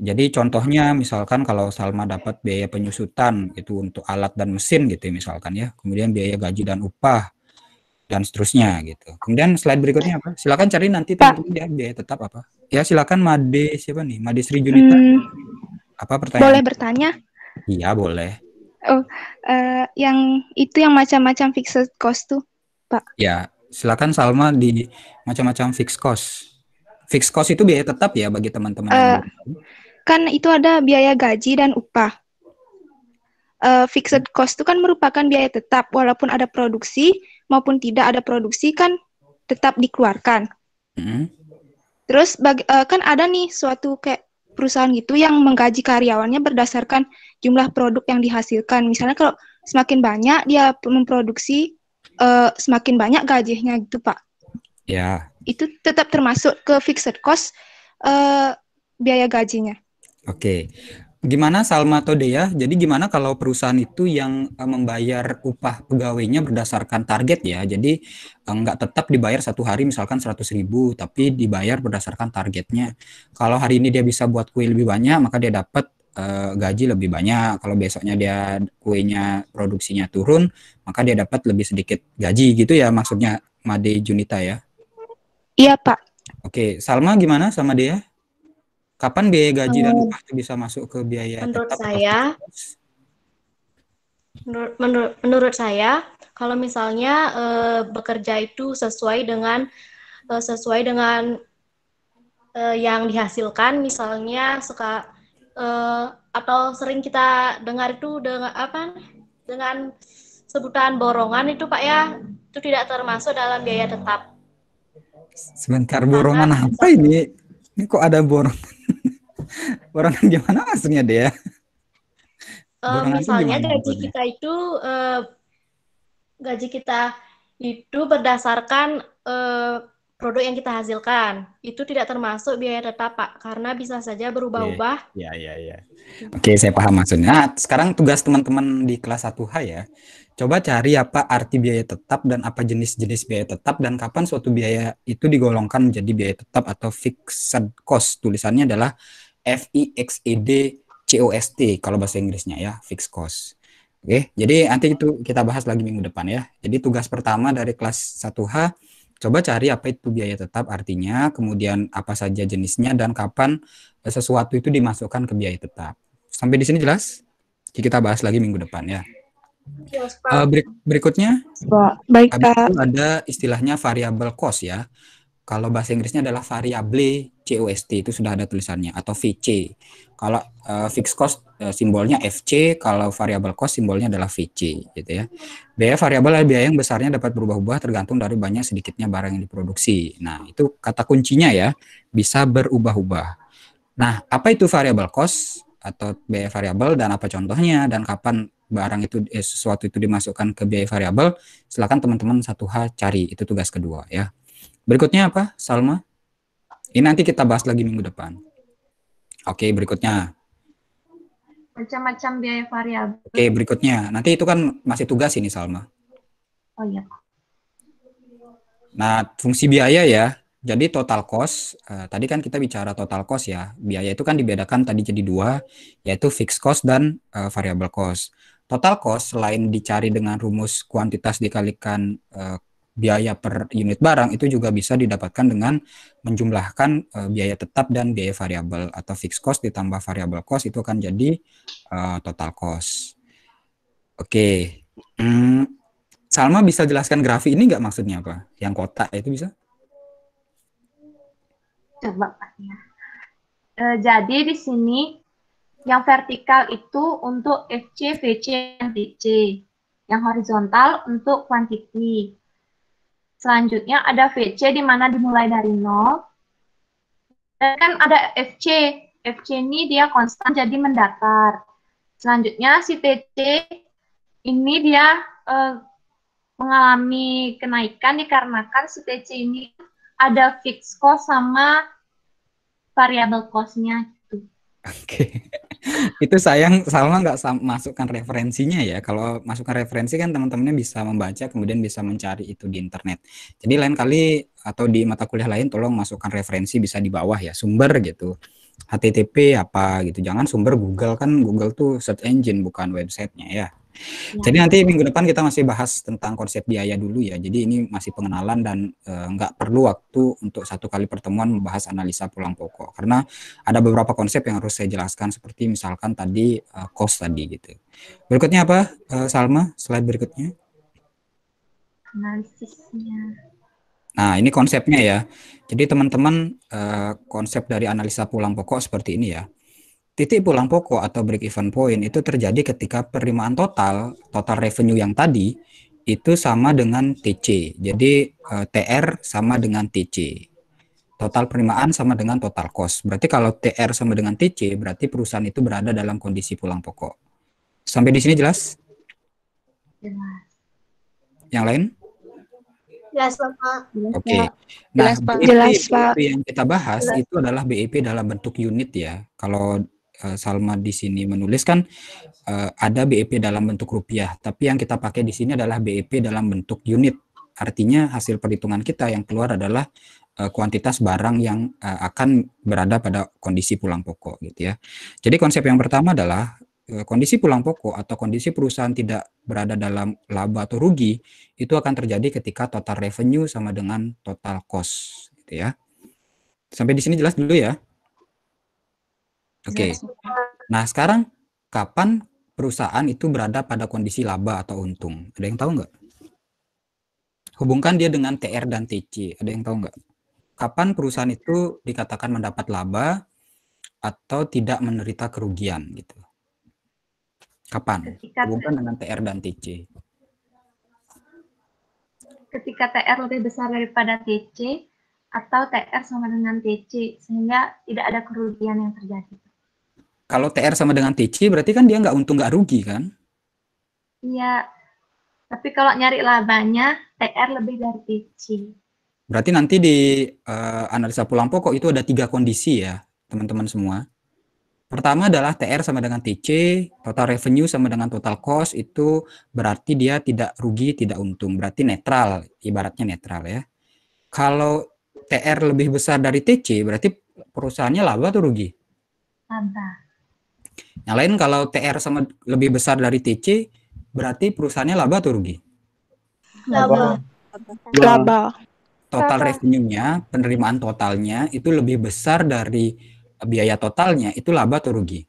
Jadi contohnya misalkan kalau Salma dapat biaya penyusutan itu untuk alat dan mesin gitu ya misalkan ya, kemudian biaya gaji dan upah dan seterusnya gitu. Kemudian slide berikutnya apa? Silakan cari nanti teman-teman ya biaya tetap apa? Ya silakan Made siapa nih? Made Sri Junita. Hmm, apa pertanyaan? Boleh bertanya? Iya boleh. Oh, uh, yang itu yang macam-macam fixed cost tuh, Pak? Ya, silakan Salma di macam-macam fixed cost. Fixed cost itu biaya tetap ya bagi teman-teman. Uh, kan itu ada biaya gaji dan upah. Uh, fixed cost itu kan merupakan biaya tetap, walaupun ada produksi maupun tidak ada produksi kan tetap dikeluarkan. Mm-hmm. Terus bagi, uh, eh, kan ada nih suatu kayak perusahaan gitu yang menggaji karyawannya berdasarkan jumlah produk yang dihasilkan. Misalnya kalau semakin banyak dia memproduksi uh, semakin banyak gajinya gitu pak. Ya. Itu tetap termasuk ke fixed cost uh, biaya gajinya. Oke. Gimana Salma atau Dea? Jadi gimana kalau perusahaan itu yang eh, membayar upah pegawainya berdasarkan target ya? Jadi eh, nggak tetap dibayar satu hari misalkan 100 ribu, tapi dibayar berdasarkan targetnya. Kalau hari ini dia bisa buat kue lebih banyak, maka dia dapat eh, gaji lebih banyak. Kalau besoknya dia kuenya produksinya turun, maka dia dapat lebih sedikit gaji gitu ya maksudnya Made Junita ya? Iya Pak. Oke, Salma gimana sama dia? Kapan biaya gaji dan hmm. upah itu bisa masuk ke biaya menurut tetap saya menurut, menurut menurut saya kalau misalnya uh, bekerja itu sesuai dengan uh, sesuai dengan uh, yang dihasilkan misalnya suka uh, atau sering kita dengar itu dengan apa dengan sebutan borongan itu Pak ya itu tidak termasuk dalam biaya tetap. Sebentar borongan Karena, apa ini? Ini kok ada borongan? borongan gimana maksudnya deh? Uh, misalnya gaji kita itu uh, gaji kita itu berdasarkan uh, produk yang kita hasilkan itu tidak termasuk biaya tetap pak karena bisa saja berubah-ubah. Iya iya iya. iya. Oke okay, saya paham maksudnya. Nah, sekarang tugas teman-teman di kelas 1H ya. Coba cari apa arti biaya tetap dan apa jenis-jenis biaya tetap dan kapan suatu biaya itu digolongkan menjadi biaya tetap atau fixed cost. Tulisannya adalah FIXED kalau bahasa Inggrisnya ya, fixed cost. Oke, jadi nanti itu kita bahas lagi minggu depan ya. Jadi tugas pertama dari kelas 1H coba cari apa itu biaya tetap artinya, kemudian apa saja jenisnya dan kapan sesuatu itu dimasukkan ke biaya tetap. Sampai di sini jelas? kita bahas lagi minggu depan ya. Uh, berikutnya, Baik, ada istilahnya variable cost ya. Kalau bahasa Inggrisnya adalah variable COST itu sudah ada tulisannya atau VC. Kalau uh, fixed cost uh, simbolnya FC, kalau variable cost simbolnya adalah VC gitu ya. Biaya variabel adalah biaya yang besarnya dapat berubah-ubah tergantung dari banyak sedikitnya barang yang diproduksi. Nah, itu kata kuncinya ya, bisa berubah-ubah. Nah, apa itu variable cost atau biaya variabel dan apa contohnya dan kapan barang itu eh, sesuatu itu dimasukkan ke biaya variabel, silakan teman-teman satu hal cari itu tugas kedua ya. Berikutnya apa, Salma? Ini nanti kita bahas lagi minggu depan. Oke, berikutnya. Macam-macam biaya variabel. Oke, berikutnya. Nanti itu kan masih tugas ini, Salma. Oh iya. Nah, fungsi biaya ya. Jadi total cost, eh, tadi kan kita bicara total cost ya. Biaya itu kan dibedakan tadi jadi dua, yaitu fixed cost dan eh, variable cost. Total cost selain dicari dengan rumus kuantitas dikalikan eh, biaya per unit barang itu juga bisa didapatkan dengan menjumlahkan uh, biaya tetap dan biaya variabel atau fixed cost ditambah variabel cost itu akan jadi uh, total cost. Oke, okay. hmm, Salma bisa jelaskan grafik ini nggak maksudnya apa? Yang kotak itu bisa? Coba Pak. Ya. E, jadi di sini yang vertikal itu untuk FC, VC, dan DC. Yang horizontal untuk quantity Selanjutnya ada VC di mana dimulai dari nol, Dan kan ada FC. FC ini dia konstan jadi mendatar. Selanjutnya si TC ini dia eh, mengalami kenaikan dikarenakan si TC ini ada fixed cost sama variable cost-nya gitu. Oke. Okay itu sayang Salma nggak masukkan referensinya ya. Kalau masukkan referensi kan teman-temannya bisa membaca kemudian bisa mencari itu di internet. Jadi lain kali atau di mata kuliah lain tolong masukkan referensi bisa di bawah ya sumber gitu. HTTP apa gitu. Jangan sumber Google kan Google tuh search engine bukan websitenya ya. Jadi nanti minggu depan kita masih bahas tentang konsep biaya dulu ya. Jadi ini masih pengenalan dan eh, nggak e, perlu waktu untuk satu kali pertemuan membahas analisa pulang pokok karena ada beberapa konsep yang harus saya jelaskan seperti misalkan tadi e, eh, cost tadi gitu. Berikutnya apa e, Salma? Slide berikutnya. Analisisnya. Nah ini konsepnya ya. Jadi teman-teman e, konsep dari analisa pulang pokok seperti ini ya titik pulang pokok atau break even point itu terjadi ketika penerimaan total total revenue yang tadi itu sama dengan TC. Jadi eh, TR sama dengan TC. Total penerimaan sama dengan total cost. Berarti kalau TR sama dengan TC berarti perusahaan itu berada dalam kondisi pulang pokok. Sampai di sini jelas? Jelas. Yang lain? Jelas, Pak. Oke. Okay. Nah, jelas, Pak. BEP jelas, yang kita bahas jelas. itu adalah BIP dalam bentuk unit ya. Kalau Eh, Salma di sini menuliskan uh, eh, ada BEP dalam bentuk rupiah, tapi yang kita pakai di sini adalah BEP dalam bentuk unit. Artinya hasil perhitungan kita yang keluar adalah uh, kuantitas barang yang uh, akan berada pada kondisi pulang pokok gitu ya. Jadi konsep yang pertama adalah kondisi pulang pokok atau kondisi perusahaan tidak berada dalam laba atau rugi itu akan terjadi ketika total revenue sama dengan total cost gitu ya. Sampai di sini jelas dulu ya. Oke. Okay. Nah, sekarang kapan perusahaan itu berada pada kondisi laba atau untung? Ada yang tahu nggak? Hubungkan dia dengan TR dan TC. Ada yang tahu nggak? Kapan perusahaan itu dikatakan mendapat laba atau tidak menderita kerugian gitu? Kapan? Hubungkan dengan TR dan TC. Ketika TR lebih besar daripada TC atau TR sama dengan TC sehingga tidak ada kerugian yang terjadi kalau TR sama dengan TC berarti kan dia nggak untung nggak rugi kan? Iya. Tapi kalau nyari labanya TR lebih dari TC. Berarti nanti di uh, analisa pulang pokok itu ada tiga kondisi ya teman-teman semua. Pertama adalah TR sama dengan TC, total revenue sama dengan total cost itu berarti dia tidak rugi, tidak untung, berarti netral, ibaratnya netral ya. Kalau TR lebih besar dari TC berarti perusahaannya laba atau rugi? Laba. Yang lain kalau TR sama lebih besar dari TC, berarti perusahaannya laba atau rugi? Laba. Laba. Total revenue-nya, penerimaan totalnya itu lebih besar dari biaya totalnya, itu laba atau rugi?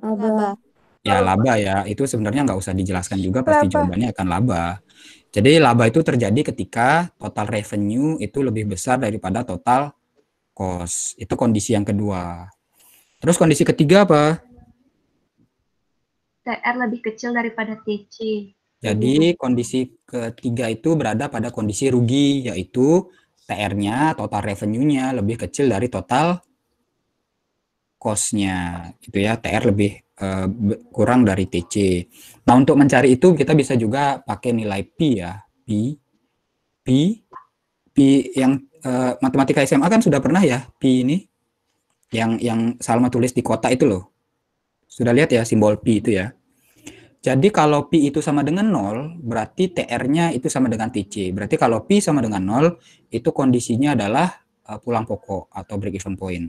Laba. Ya laba ya, itu sebenarnya nggak usah dijelaskan juga, pasti laba. jawabannya akan laba. Jadi laba itu terjadi ketika total revenue itu lebih besar daripada total cost. Itu kondisi yang kedua. Terus kondisi ketiga apa? TR lebih kecil daripada TC. Jadi kondisi ketiga itu berada pada kondisi rugi, yaitu TR-nya, total revenue-nya lebih kecil dari total cost-nya. gitu ya, TR lebih uh, kurang dari TC. Nah, untuk mencari itu kita bisa juga pakai nilai P ya. P, P, P yang uh, matematika SMA kan sudah pernah ya, P ini yang yang Salma tulis di kota itu loh. Sudah lihat ya simbol pi itu ya. Jadi kalau pi itu sama dengan 0, berarti TR-nya itu sama dengan TC. Berarti kalau pi sama dengan 0, itu kondisinya adalah eh, pulang pokok atau break even point.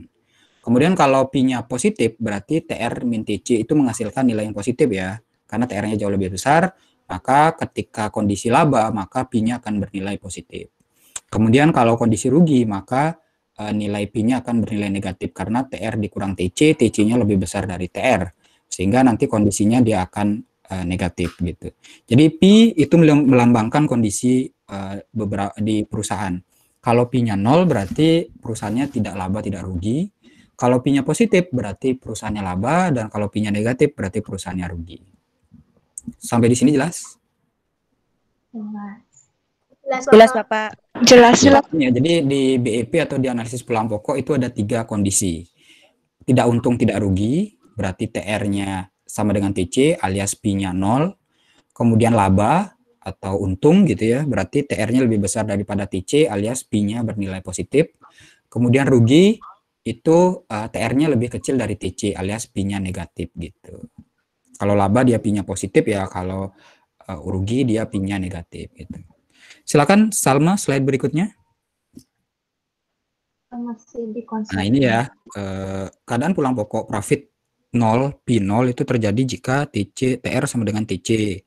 Kemudian kalau pi nya positif, berarti TR min TC itu menghasilkan nilai yang positif ya. Karena TR-nya jauh lebih besar, maka ketika kondisi laba, maka pi nya akan bernilai positif. Kemudian kalau kondisi rugi, maka Eh, nilai P-nya akan bernilai negatif karena TR dikurang TC, TC-nya lebih besar dari TR. Sehingga nanti kondisinya dia akan uh, negatif gitu. Jadi P itu melambangkan kondisi uh, eh, beberapa di perusahaan. Kalau P-nya nol berarti perusahaannya tidak laba, tidak rugi. Kalau P-nya positif berarti perusahaannya laba dan kalau P-nya negatif berarti perusahaannya rugi. Sampai di sini jelas? Jelas. Jelas Bapak. Jelas jelas. Ya, jadi di BEP atau di analisis peluang pokok itu ada tiga kondisi. Tidak untung tidak rugi, berarti TR-nya sama dengan TC alias P-nya nol. Kemudian laba atau untung gitu ya, berarti TR-nya lebih besar daripada TC alias P-nya bernilai positif. Kemudian rugi itu uh, eh, TR-nya lebih kecil dari TC alias P-nya negatif gitu. Kalau laba dia P-nya positif ya, kalau uh, rugi dia P-nya negatif gitu. Silakan Salma slide berikutnya. Nah ini ya eh, keadaan pulang pokok profit 0 P0 itu terjadi jika TC TR sama dengan TC.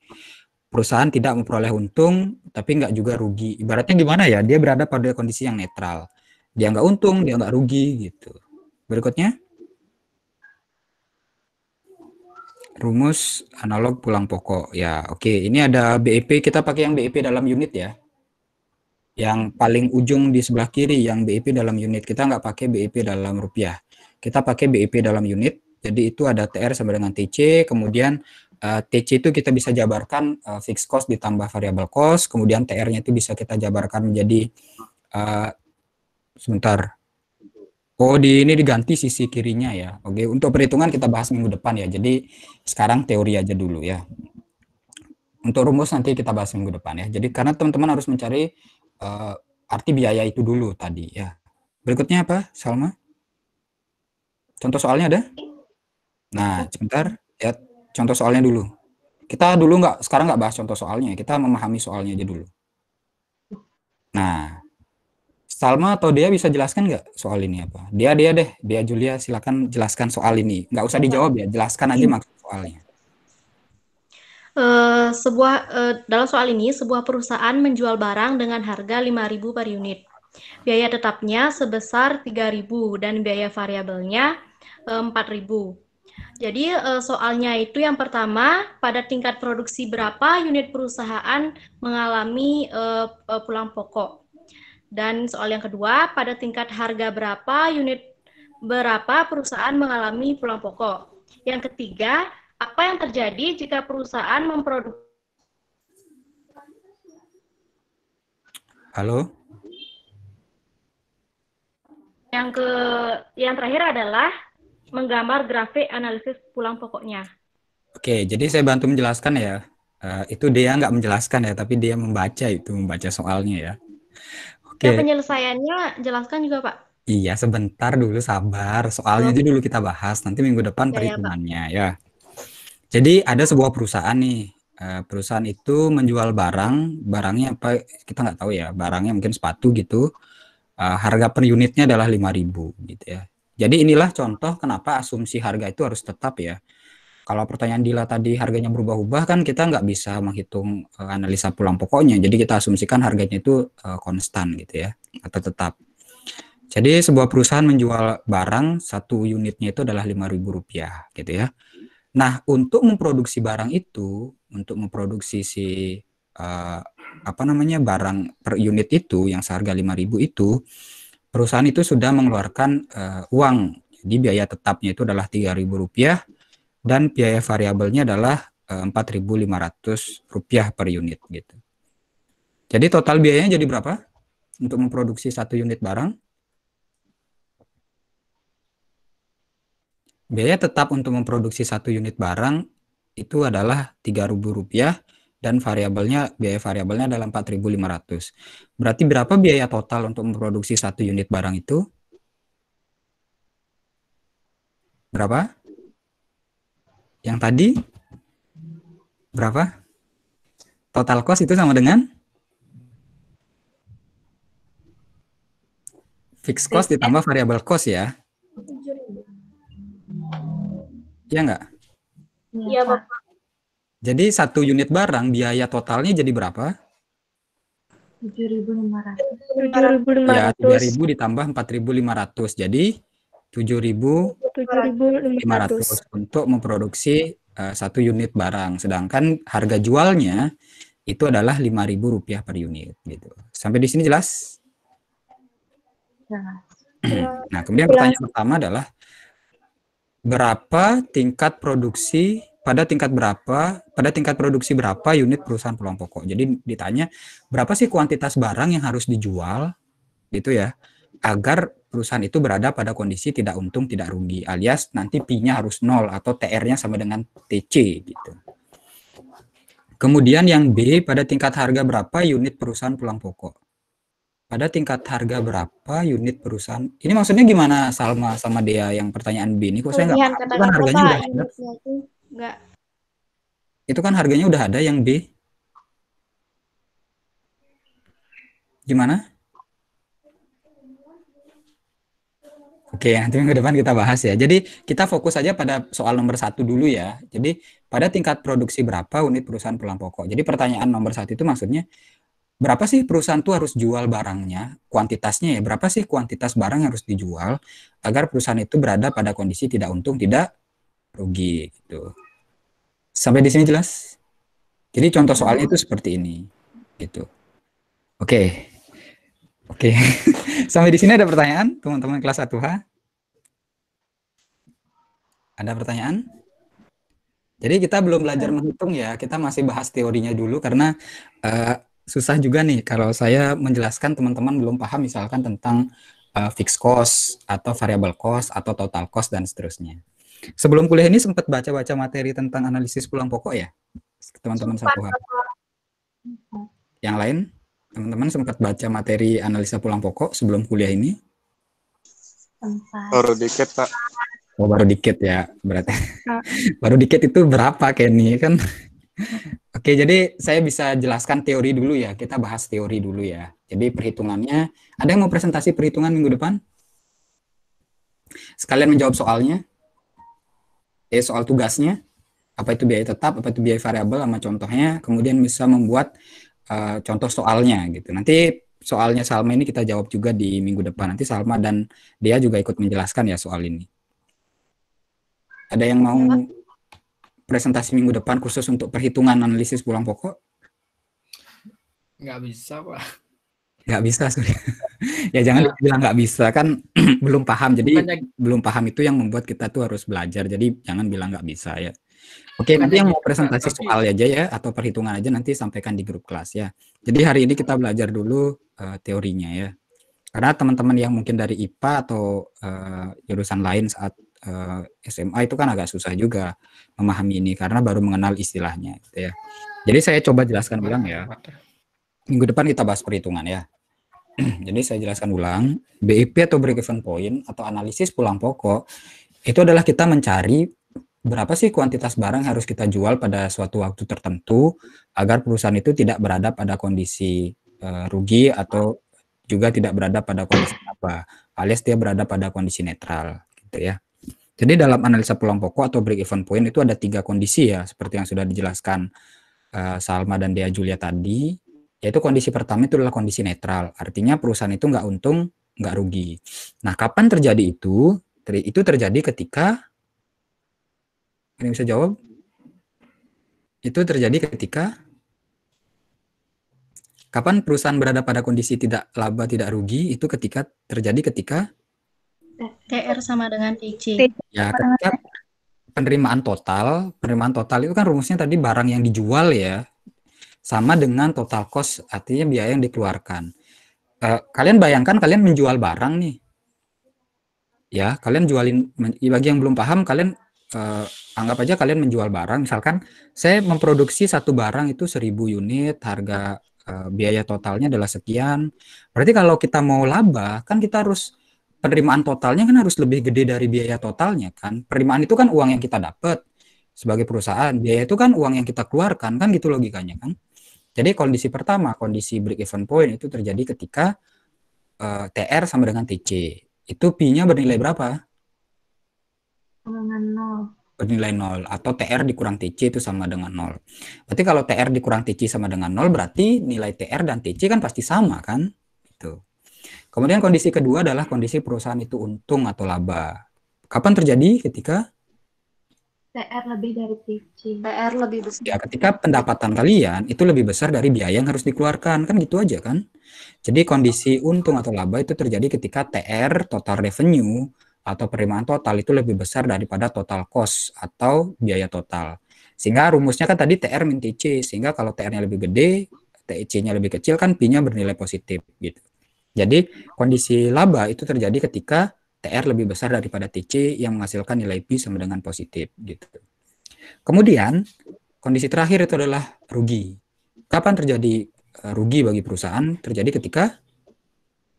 Perusahaan tidak memperoleh untung tapi nggak juga rugi. Ibaratnya gimana ya? Dia berada pada kondisi yang netral. Dia nggak untung, dia nggak rugi gitu. Berikutnya. rumus analog pulang pokok ya oke ini ada BEP kita pakai yang BEP dalam unit ya yang paling ujung di sebelah kiri yang BIP dalam unit kita nggak pakai BIP dalam rupiah kita pakai BIP dalam unit jadi itu ada TR sama dengan TC kemudian uh, eh, TC itu kita bisa jabarkan uh, fixed cost ditambah variable cost kemudian TR-nya itu bisa kita jabarkan menjadi uh, sebentar Oh di ini diganti sisi kirinya ya. Oke untuk perhitungan kita bahas minggu depan ya. Jadi sekarang teori aja dulu ya. Untuk rumus nanti kita bahas minggu depan ya. Jadi karena teman-teman harus mencari uh, arti biaya itu dulu tadi ya. Berikutnya apa, Salma? Contoh soalnya ada? Nah, sebentar ya contoh soalnya dulu. Kita dulu nggak sekarang nggak bahas contoh soalnya, kita memahami soalnya aja dulu. Nah, Salma atau dia bisa jelaskan nggak soal ini apa? Dia dia deh, dia Julia silakan jelaskan soal ini. Nggak usah dijawab ya, jelaskan aja iya. maksud soalnya. Eh, sebuah uh, dalam soal ini sebuah perusahaan menjual barang dengan harga 5.000 per unit. Biaya tetapnya sebesar 3.000 dan biaya variabelnya uh, eh, 4.000. Jadi soalnya itu yang pertama pada tingkat produksi berapa unit perusahaan mengalami pulang pokok. Dan soal yang kedua pada tingkat harga berapa unit berapa perusahaan mengalami pulang pokok. Yang ketiga apa yang terjadi jika perusahaan memproduksi Halo? Yang ke yang terakhir adalah menggambar grafik analisis pulang pokoknya. Oke, jadi saya bantu menjelaskan ya. Uh, itu dia nggak menjelaskan ya, tapi dia membaca itu membaca soalnya ya. Oke. Okay. penyelesaiannya jelaskan juga Pak. Iya, sebentar dulu sabar. Soalnya oh. aja dulu kita bahas. Nanti minggu depan ya, perhitungannya ya. Pak. ya. Jadi ada sebuah perusahaan nih, eh, perusahaan itu menjual barang, barangnya apa kita nggak tahu ya, barangnya mungkin sepatu gitu. Eh, harga per unitnya adalah 5000 gitu ya. Jadi inilah contoh kenapa asumsi harga itu harus tetap ya. Kalau pertanyaan Dila tadi harganya berubah-ubah kan kita nggak bisa menghitung eh, analisa pulang pokoknya. Jadi kita asumsikan harganya itu konstan gitu ya atau tetap. Jadi sebuah perusahaan menjual barang satu unitnya itu adalah lima ribu rupiah gitu ya. Nah, untuk memproduksi barang itu, untuk memproduksi si uh, apa namanya barang per unit itu yang seharga 5.000 itu, perusahaan itu sudah mengeluarkan uh, uang. Jadi biaya tetapnya itu adalah Rp3.000 dan biaya variabelnya adalah eh, lima Rp4.500 per unit gitu. Jadi total biayanya jadi berapa untuk memproduksi satu unit barang? Biaya tetap untuk memproduksi satu unit barang itu adalah Rp3.000 dan variabelnya biaya variabelnya adalah 4.500. Berarti berapa biaya total untuk memproduksi satu unit barang itu? Berapa? Yang tadi berapa? Total cost itu sama dengan fixed cost ditambah variable cost ya. Ya enggak. Iya, Bapak. Iya, iya, jadi satu unit barang biaya totalnya jadi berapa? 7.500. 7.500. Ya, 3.000 ditambah 4.500. Jadi 7.500 untuk memproduksi uh, satu unit barang. Sedangkan harga jualnya itu adalah Rp5.000 per unit gitu. Sampai di sini jelas? Nah, kemudian pertanyaan pertama adalah berapa tingkat produksi pada tingkat berapa pada tingkat produksi berapa unit perusahaan pulang pokok. Jadi ditanya berapa sih kuantitas barang yang harus dijual gitu ya agar perusahaan itu berada pada kondisi tidak untung tidak rugi alias nanti P-nya harus nol atau TR-nya sama dengan TC gitu. Kemudian yang B pada tingkat harga berapa unit perusahaan pulang pokok pada tingkat harga berapa unit perusahaan ini maksudnya gimana Salma sama Dia yang pertanyaan B ini kok saya nggak kan harganya udah ada itu kan harganya udah ada yang B gimana Oke, nanti minggu depan kita bahas ya. Jadi kita fokus saja pada soal nomor satu dulu ya. Jadi pada tingkat produksi berapa unit perusahaan pulang pokok. Jadi pertanyaan nomor satu itu maksudnya berapa sih perusahaan itu harus jual barangnya, kuantitasnya ya, berapa sih kuantitas barang yang harus dijual agar perusahaan itu berada pada kondisi tidak untung, tidak rugi gitu. Sampai di sini jelas? Jadi contoh soalnya itu seperti ini gitu. Oke. Okay. Oke. Okay. Sampai di sini ada pertanyaan teman-teman kelas 1H? Ada pertanyaan? Jadi kita belum belajar menghitung ya, kita masih bahas teorinya dulu karena uh, susah juga nih kalau saya menjelaskan teman-teman belum paham misalkan tentang uh, fixed cost atau variable cost atau total cost dan seterusnya. Sebelum kuliah ini sempat baca-baca materi tentang analisis pulang pokok ya, teman-teman satu hari. Yang lain, teman-teman sempat baca materi analisa pulang pokok sebelum kuliah ini? Baru dikit pak. Oh, baru dikit ya berarti. baru dikit itu berapa Kenny? kan? Oke, jadi saya bisa jelaskan teori dulu ya. Kita bahas teori dulu ya. Jadi perhitungannya, ada yang mau presentasi perhitungan minggu depan? Sekalian menjawab soalnya. Eh, soal tugasnya. Apa itu biaya tetap, apa itu biaya variabel sama contohnya. Kemudian bisa membuat uh, contoh soalnya gitu. Nanti soalnya Salma ini kita jawab juga di minggu depan. Nanti Salma dan dia juga ikut menjelaskan ya soal ini. Ada yang mau presentasi minggu depan khusus untuk perhitungan analisis pulang pokok? Nggak bisa, Pak. Nggak bisa, sorry. ya jangan ya. bilang nggak bisa, kan belum paham. Jadi Banyak. belum paham itu yang membuat kita tuh harus belajar. Jadi jangan bilang nggak bisa ya. Oke, nanti yang mau presentasi soal aja ya atau perhitungan aja nanti sampaikan di grup kelas ya. Jadi hari ini kita belajar dulu uh, teorinya ya. Karena teman-teman yang mungkin dari IPA atau uh, jurusan lain saat uh, eh, SMA itu kan agak susah juga memahami ini karena baru mengenal istilahnya gitu ya. Jadi saya coba jelaskan ulang ya. Minggu depan kita bahas perhitungan ya. Jadi saya jelaskan ulang, BIP atau break even point atau analisis pulang pokok itu adalah kita mencari berapa sih kuantitas barang harus kita jual pada suatu waktu tertentu agar perusahaan itu tidak berada pada kondisi uh, rugi atau juga tidak berada pada kondisi apa alias dia berada pada kondisi netral gitu ya jadi dalam analisa peluang pokok atau break even point itu ada tiga kondisi ya, seperti yang sudah dijelaskan uh, Salma dan Dea Julia tadi, yaitu kondisi pertama itu adalah kondisi netral, artinya perusahaan itu nggak untung, nggak rugi. Nah, kapan terjadi itu? Itu terjadi ketika ini bisa jawab? Itu terjadi ketika kapan perusahaan berada pada kondisi tidak laba tidak rugi itu ketika terjadi ketika TR sama dengan TC. Ya, ketika penerimaan total, penerimaan total itu kan rumusnya tadi barang yang dijual ya, sama dengan total cost, artinya biaya yang dikeluarkan. Eh, kalian bayangkan kalian menjual barang nih, ya kalian jualin bagi yang belum paham kalian eh, anggap aja kalian menjual barang, misalkan saya memproduksi satu barang itu seribu unit, harga eh, biaya totalnya adalah sekian. Berarti kalau kita mau laba kan kita harus penerimaan totalnya kan harus lebih gede dari biaya totalnya kan. Penerimaan itu kan uang yang kita dapat sebagai perusahaan. Biaya itu kan uang yang kita keluarkan kan gitu logikanya kan. Jadi kondisi pertama, kondisi break even point itu terjadi ketika uh, eh, TR sama dengan TC. Itu P-nya bernilai berapa? Dengan nol. Bernilai nol atau TR dikurang TC itu sama dengan nol. Berarti kalau TR dikurang TC sama dengan nol berarti nilai TR dan TC kan pasti sama kan? Itu. Kemudian kondisi kedua adalah kondisi perusahaan itu untung atau laba. Kapan terjadi? Ketika PR lebih dari PC. PR lebih besar. Ya, ketika pendapatan kalian itu lebih besar dari biaya yang harus dikeluarkan. Kan gitu aja kan? Jadi kondisi untung atau laba itu terjadi ketika TR, total revenue, atau penerimaan total itu lebih besar daripada total cost atau biaya total. Sehingga rumusnya kan tadi TR min TC. Sehingga kalau TR-nya lebih gede, TC-nya lebih kecil kan P-nya bernilai positif gitu. Jadi kondisi laba itu terjadi ketika TR lebih besar daripada TC yang menghasilkan nilai P sama dengan positif gitu. Kemudian kondisi terakhir itu adalah rugi. Kapan terjadi e, rugi bagi perusahaan? Terjadi ketika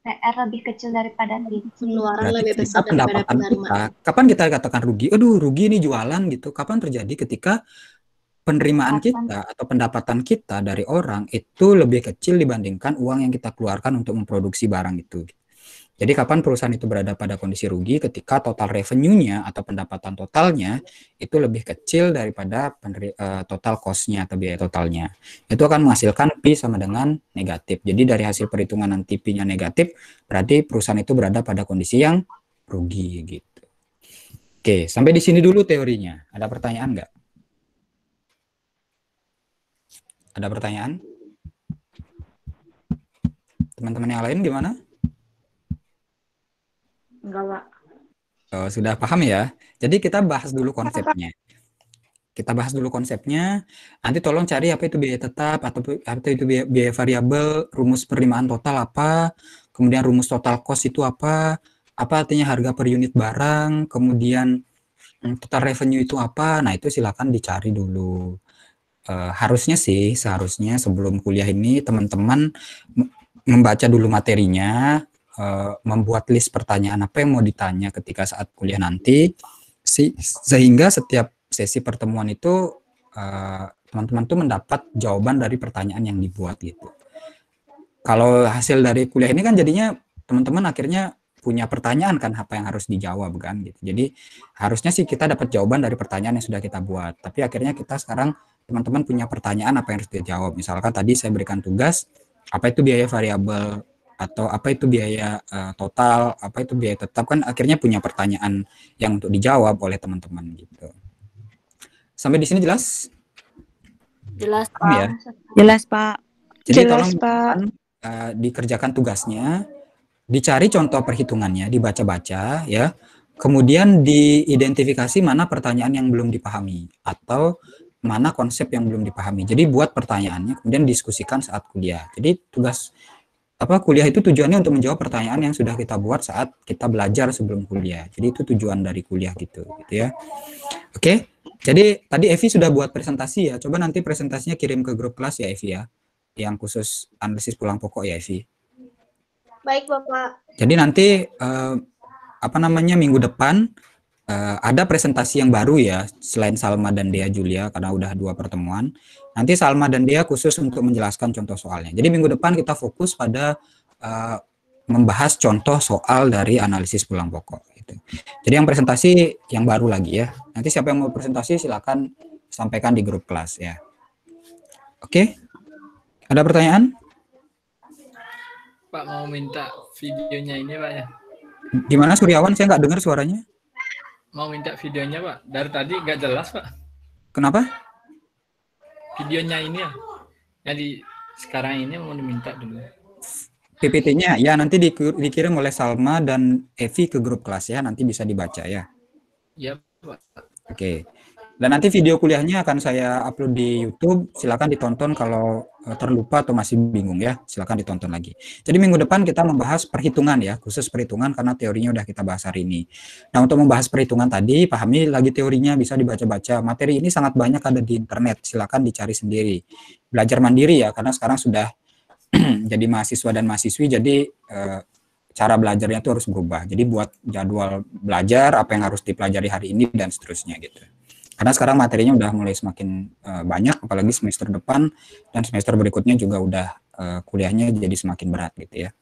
TR lebih kecil daripada pengeluaran lebih besar gitu, daripada Kita, kapan kita katakan rugi? Aduh, rugi ini jualan gitu. Kapan terjadi ketika penerimaan kita atau pendapatan kita dari orang itu lebih kecil dibandingkan uang yang kita keluarkan untuk memproduksi barang itu. Jadi kapan perusahaan itu berada pada kondisi rugi ketika total revenue-nya atau pendapatan totalnya itu lebih kecil daripada peneri, uh, total cost-nya atau biaya totalnya. Itu akan menghasilkan P sama dengan negatif. Jadi dari hasil perhitungan nanti P-nya negatif, berarti perusahaan itu berada pada kondisi yang rugi gitu. Oke, sampai di sini dulu teorinya. Ada pertanyaan nggak? Ada pertanyaan? Teman-teman yang lain gimana? Enggak, Pak. Oh, sudah paham ya? Jadi kita bahas dulu konsepnya. Kita bahas dulu konsepnya. Nanti tolong cari apa itu biaya tetap atau apa itu biaya, biaya variabel, rumus penerimaan total apa, kemudian rumus total cost itu apa, apa artinya harga per unit barang, kemudian hmm, total revenue itu apa. Nah, itu silakan dicari dulu uh, harusnya sih seharusnya sebelum kuliah ini teman-teman membaca dulu materinya, uh, membuat list pertanyaan apa yang mau ditanya ketika saat kuliah nanti, si, sehingga setiap sesi pertemuan itu teman eh, teman-teman tuh mendapat jawaban dari pertanyaan yang dibuat gitu. Kalau hasil dari kuliah ini kan jadinya teman-teman akhirnya punya pertanyaan kan apa yang harus dijawab kan gitu. Jadi harusnya sih kita dapat jawaban dari pertanyaan yang sudah kita buat. Tapi akhirnya kita sekarang teman-teman punya pertanyaan apa yang harus dia jawab. Misalkan tadi saya berikan tugas, apa itu biaya variabel atau apa itu biaya uh, total, apa itu biaya tetap kan akhirnya punya pertanyaan yang untuk dijawab oleh teman-teman gitu. Sampai di sini jelas? Jelas, ya? Pak. Ya? Jelas, Pak. Jadi jelas, tolong Pak. Uh, dikerjakan tugasnya, dicari contoh perhitungannya, dibaca-baca ya. Kemudian diidentifikasi mana pertanyaan yang belum dipahami atau mana konsep yang belum dipahami. Jadi buat pertanyaannya kemudian diskusikan saat kuliah. Jadi tugas apa kuliah itu tujuannya untuk menjawab pertanyaan yang sudah kita buat saat kita belajar sebelum kuliah. Jadi itu tujuan dari kuliah gitu, gitu ya. Oke. Jadi tadi Evi sudah buat presentasi ya. Coba nanti presentasinya kirim ke grup kelas ya Evi ya. Yang khusus analisis pulang pokok ya Evi. Baik, Bapak. Jadi nanti eh, apa namanya minggu depan uh, ada presentasi yang baru ya selain Salma dan Dea Julia karena udah dua pertemuan. Nanti Salma dan Dea khusus untuk menjelaskan contoh soalnya. Jadi minggu depan kita fokus pada uh, membahas contoh soal dari analisis pulang pokok. Gitu. Jadi yang presentasi yang baru lagi ya. Nanti siapa yang mau presentasi silakan sampaikan di grup kelas ya. Oke, ada pertanyaan? Pak mau minta videonya ini Pak ya. Gimana Suryawan? Saya nggak dengar suaranya mau minta videonya pak dari tadi nggak jelas pak kenapa videonya ini ya jadi sekarang ini mau diminta dulu PPT-nya ya nanti dikirim oleh Salma dan Evi ke grup kelas ya nanti bisa dibaca ya. ya Pak. Oke. Okay. Dan nanti video kuliahnya akan saya upload di YouTube. Silakan ditonton kalau eh, terlupa atau masih bingung ya. Silakan ditonton lagi. Jadi minggu depan kita membahas perhitungan ya, khusus perhitungan karena teorinya udah kita bahas hari ini. Nah, untuk membahas perhitungan tadi, pahami lagi teorinya bisa dibaca-baca. Materi ini sangat banyak ada di internet. Silakan dicari sendiri. Belajar mandiri ya karena sekarang sudah jadi mahasiswa dan mahasiswi jadi eh, cara belajarnya itu harus berubah. Jadi buat jadwal belajar apa yang harus dipelajari hari ini dan seterusnya gitu. Karena sekarang materinya udah mulai semakin uh, banyak, apalagi semester depan dan semester berikutnya juga udah uh, kuliahnya jadi semakin berat gitu ya.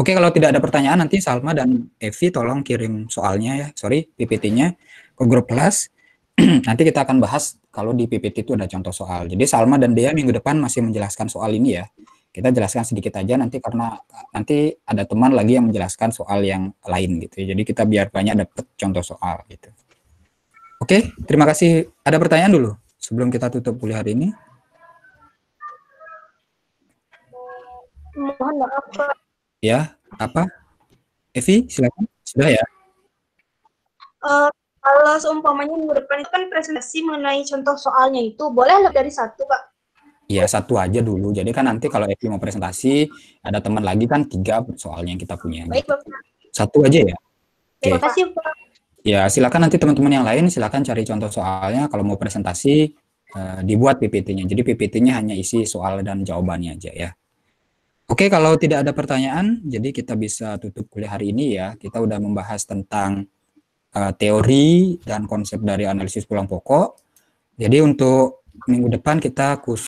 Oke, kalau tidak ada pertanyaan nanti Salma dan Evi tolong kirim soalnya ya, sorry PPT-nya ke grup kelas. nanti kita akan bahas kalau di PPT itu ada contoh soal. Jadi Salma dan Dea minggu depan masih menjelaskan soal ini ya. Kita jelaskan sedikit aja nanti karena eh, nanti ada teman lagi yang menjelaskan soal yang lain gitu. ya. Jadi kita biar banyak dapat contoh soal gitu. Oke, terima kasih. Ada pertanyaan dulu sebelum kita tutup kuliah hari ini? Mohon maaf, Pak. Ya, apa? Evi, silakan. Sudah ya? Uh, kalau seumpamanya minggu depan itu kan presentasi mengenai contoh soalnya itu, boleh lebih dari satu, Pak? Ya, satu aja dulu. Jadi kan nanti kalau Evi mau presentasi, ada teman lagi kan tiga soalnya yang kita punya. Baik, Bapak. Satu aja ya? Terima kasih, Pak. Ya, silakan nanti teman-teman yang lain silakan cari contoh soalnya kalau mau presentasi eh, dibuat PPT-nya. Jadi PPT-nya hanya isi soal dan jawabannya aja ya. Oke, kalau tidak ada pertanyaan, jadi kita bisa tutup kuliah hari ini ya. Kita udah membahas tentang eh, teori dan konsep dari analisis pulang pokok. Jadi untuk minggu depan kita khusus